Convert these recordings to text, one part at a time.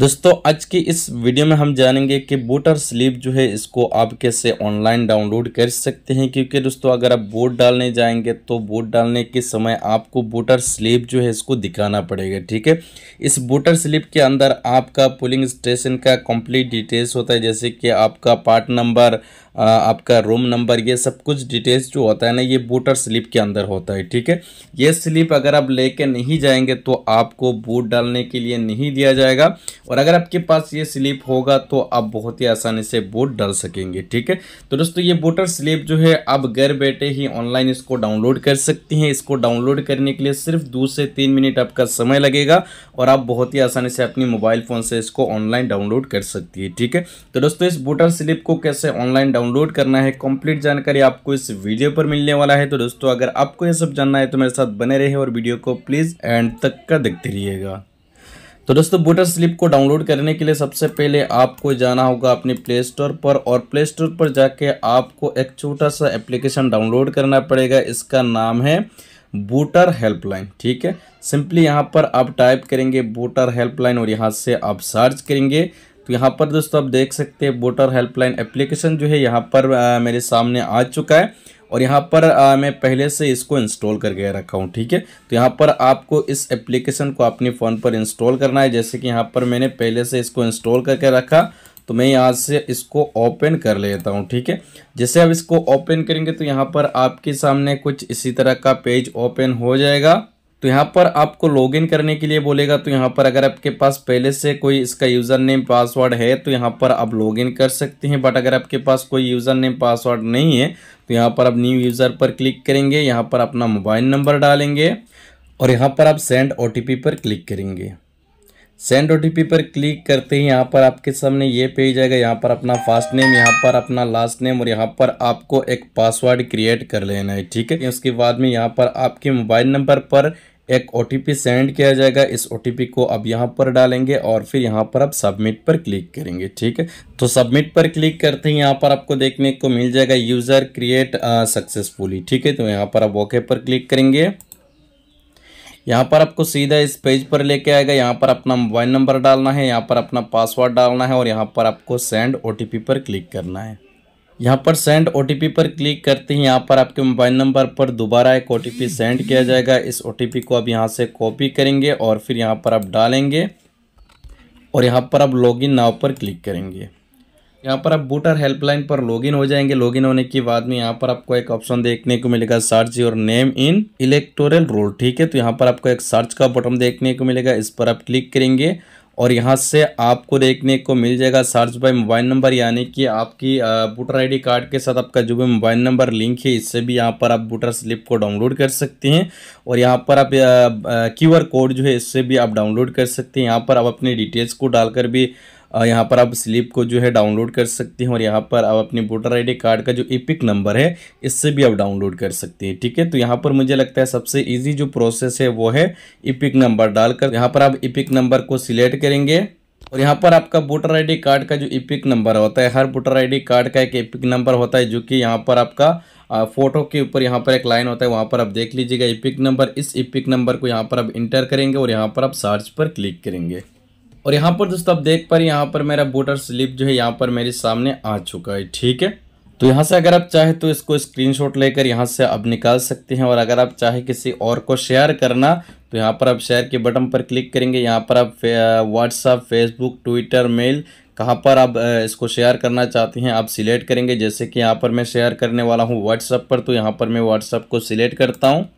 दोस्तों आज की इस वीडियो में हम जानेंगे कि बूटर स्लीप जो है इसको आप कैसे ऑनलाइन डाउनलोड कर सकते हैं क्योंकि दोस्तों अगर आप वोट डालने जाएंगे तो बूट डालने के समय आपको बूटर स्लीप जो है इसको दिखाना पड़ेगा ठीक है इस बूटर स्लीप के अंदर आपका पुलिंग स्टेशन का कंप्लीट डिटेल्स होता है जैसे कि आपका पार्ट नंबर आपका रूम नंबर ये सब कुछ डिटेल्स जो होता है ना ये बूटर स्लिप के अंदर होता है ठीक है ये स्लिप अगर आप लेके नहीं जाएंगे तो आपको बूट डालने के लिए नहीं दिया जाएगा और अगर आपके पास ये स्लिप होगा तो आप बहुत ही आसानी से बोट डाल सकेंगे ठीक है तो दोस्तों ये बोटर स्लिप जो है आप घर बैठे ही ऑनलाइन इसको डाउनलोड कर सकते हैं इसको डाउनलोड करने के लिए सिर्फ दो से तीन मिनट आपका समय लगेगा और आप बहुत ही आसानी से अपनी मोबाइल फ़ोन से इसको ऑनलाइन डाउनलोड कर सकती है ठीक है तो दोस्तों इस बोटर स्लिप को कैसे ऑनलाइन डाउनलोड करना है कंप्लीट जानकारी आपको इस वीडियो पर मिलने वाला है तो दोस्तों अगर आपको ये सब जानना है तो मेरे साथ बने रहे और वीडियो को प्लीज़ एंड तक का देखते रहिएगा तो दोस्तों बूटर स्लिप को डाउनलोड करने के लिए सबसे पहले आपको जाना होगा अपने प्ले स्टोर पर और प्ले स्टोर पर जाके आपको एक छोटा सा एप्लीकेशन डाउनलोड करना पड़ेगा इसका नाम है बूटर हेल्पलाइन ठीक है सिंपली यहाँ पर आप टाइप करेंगे बूटर हेल्पलाइन और यहाँ से आप सर्च करेंगे तो यहाँ पर दोस्तों आप देख सकते हैं वोटर हेल्पलाइन एप्लीकेशन जो है यहाँ पर आ, मेरे सामने आ चुका है और यहाँ पर आ, मैं पहले से इसको इंस्टॉल करके रखा हूँ ठीक है तो यहाँ पर आपको इस एप्लीकेशन को अपने फ़ोन पर इंस्टॉल करना है जैसे कि यहाँ पर मैंने पहले से इसको इंस्टॉल करके रखा तो मैं यहाँ से इसको ओपन कर लेता हूँ ठीक है जैसे आप इसको ओपन करेंगे तो यहाँ पर आपके सामने कुछ इसी तरह का पेज ओपन हो जाएगा तो यहाँ पर आपको लॉगिन करने के लिए बोलेगा तो यहाँ पर अगर आपके पास पहले से कोई इसका यूज़र नेम पासवर्ड है तो यहाँ पर आप लॉगिन कर सकते हैं बट अगर आपके पास कोई यूज़र नेम पासवर्ड नहीं है तो यहाँ पर आप न्यू यूज़र पर क्लिक करेंगे यहाँ पर अपना मोबाइल नंबर डालेंगे और यहाँ पर आप सेंड ओ पर क्लिक करेंगे सेंड ओ पर क्लिक करते ही यहाँ पर आपके सामने ये पेज आएगा यहाँ पर अपना फर्स्ट नेम यहाँ पर अपना लास्ट नेम और यहाँ पर आपको एक पासवर्ड क्रिएट कर लेना है ठीक है उसके बाद में यहाँ पर आपके मोबाइल नंबर पर एक ओ सेंड किया जाएगा इस ओ को अब यहाँ पर डालेंगे और फिर यहाँ पर आप सबमिट पर क्लिक करेंगे ठीक है तो सबमिट पर क्लिक करते ही यहाँ पर आपको देखने को मिल जाएगा यूज़र क्रिएट सक्सेसफुली ठीक है तो यहाँ पर आप ओके पर क्लिक करेंगे यहाँ पर आपको सीधा इस पेज पर लेके आएगा यहाँ पर अपना मोबाइल नंबर डालना है यहाँ पर अपना पासवर्ड डालना है और यहाँ पर आपको सेंड ओ पर क्लिक करना है यहाँ पर सेंड ओ पर क्लिक करते ही यहाँ पर आपके मोबाइल नंबर पर दोबारा एक ओ सेंड किया जाएगा इस ओ को आप यहाँ से कॉपी करेंगे और फिर यहाँ पर आप डालेंगे और यहाँ पर आप लॉगिन नाव पर क्लिक करेंगे यहाँ पर आप बूटर हेल्पलाइन पर लॉगिन हो जाएंगे लॉगिन होने के बाद में यहाँ पर आपको एक ऑप्शन देखने को मिलेगा search your name in electoral roll ठीक है तो यहाँ पर आपको एक सर्च का बटन देखने को मिलेगा इस पर आप क्लिक करेंगे और यहाँ से आपको देखने को मिल जाएगा सर्च बाय मोबाइल नंबर यानी कि आपकी वोटर आईडी कार्ड के साथ आपका जो भी मोबाइल नंबर लिंक है इससे भी यहाँ पर आप वोटर स्लिप को डाउनलोड कर सकते हैं और यहाँ पर आप क्यूआर कोड जो है इससे भी आप डाउनलोड कर सकते हैं यहाँ पर आप अपनी डिटेल्स को डालकर भी यहाँ पर आप स्लिप को जो है डाउनलोड कर सकते हैं और यहाँ पर आप अपने वोटर आई कार्ड का जो इपिक नंबर है इससे भी आप डाउनलोड कर सकते हैं ठीक है तो यहाँ पर मुझे लगता है सबसे ईजी जो प्रोसेस है वो है इपिक नंबर डालकर यहाँ पर आप इपिक नंबर को सिलेक्ट करेंगे और यहाँ पर आपका वोटर आई कार्ड का जो इपिक नंबर होता है हर वोटर आई कार्ड का एक इपिक नंबर होता है जो कि यहाँ पर आपका फोटो के ऊपर यहाँ पर एक लाइन होता है वहाँ पर आप देख लीजिएगा इपिक नंबर इस इपिक नंबर को यहाँ पर आप इंटर करेंगे और यहाँ पर आप सर्च पर क्लिक करेंगे और यहाँ पर दोस्तों आप देख पा रहे यहाँ पर मेरा वोटर स्लिप जो है यहाँ पर मेरे सामने आ चुका है ठीक है तो यहाँ से अगर आप चाहे तो इसको स्क्रीनशॉट लेकर यहाँ से आप निकाल सकते हैं और अगर आप चाहे किसी और को शेयर करना तो यहाँ पर आप शेयर के बटन पर क्लिक करेंगे यहाँ पर आप व्हाट्सअप फेसबुक ट्विटर मेल कहाँ पर आप इसको शेयर करना चाहते हैं आप सिलेक्ट करेंगे जैसे कि यहाँ पर मैं शेयर करने वाला हूँ व्हाट्सअप पर तो यहाँ पर मैं व्हाट्सअप को सिलेक्ट करता हूँ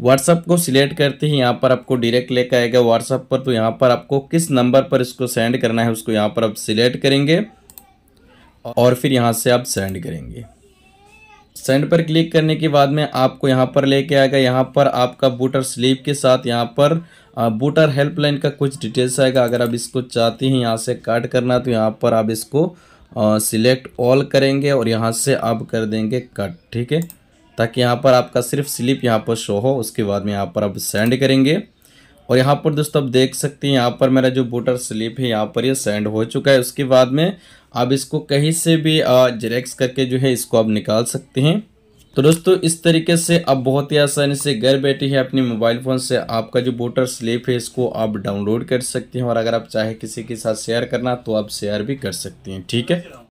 व्हाट्सअप को सिलेक्ट करते ही यहाँ पर आपको डायरेक्ट लेकर आएगा व्हाट्सअप पर तो यहाँ पर आपको किस नंबर पर इसको सेंड करना है उसको यहाँ पर आप सिलेक्ट करेंगे और फिर यहाँ से आप सेंड करेंगे सेंड पर क्लिक करने के बाद में आपको यहाँ पर लेके आएगा यहाँ पर आपका बूटर स्लीप के साथ यहाँ पर बूटर हेल्पलाइन का कुछ डिटेल्स आएगा अगर आप इसको चाहते हैं यहाँ से काट करना तो यहाँ पर आप इसको सिलेक्ट ऑल करेंगे और यहाँ से आप कर देंगे कट ठीक है ताकि यहाँ पर आपका सिर्फ स्लिप यहाँ पर शो हो उसके बाद में यहाँ पर आप सेंड करेंगे और यहाँ पर दोस्तों आप देख सकते हैं यहाँ पर मेरा जो बूटर स्लिप है यहाँ पर ये यह सेंड हो चुका है उसके बाद में आप इसको कहीं से भी जेरेक्स करके जो है इसको आप निकाल सकते हैं तो दोस्तों इस तरीके से आप बहुत ही आसानी से घर बैठे ही अपने मोबाइल फ़ोन से आपका जो बूटर स्लिप है इसको आप डाउनलोड कर सकते हैं और अगर आप चाहे किसी के साथ शेयर करना तो आप शेयर भी कर सकते हैं ठीक है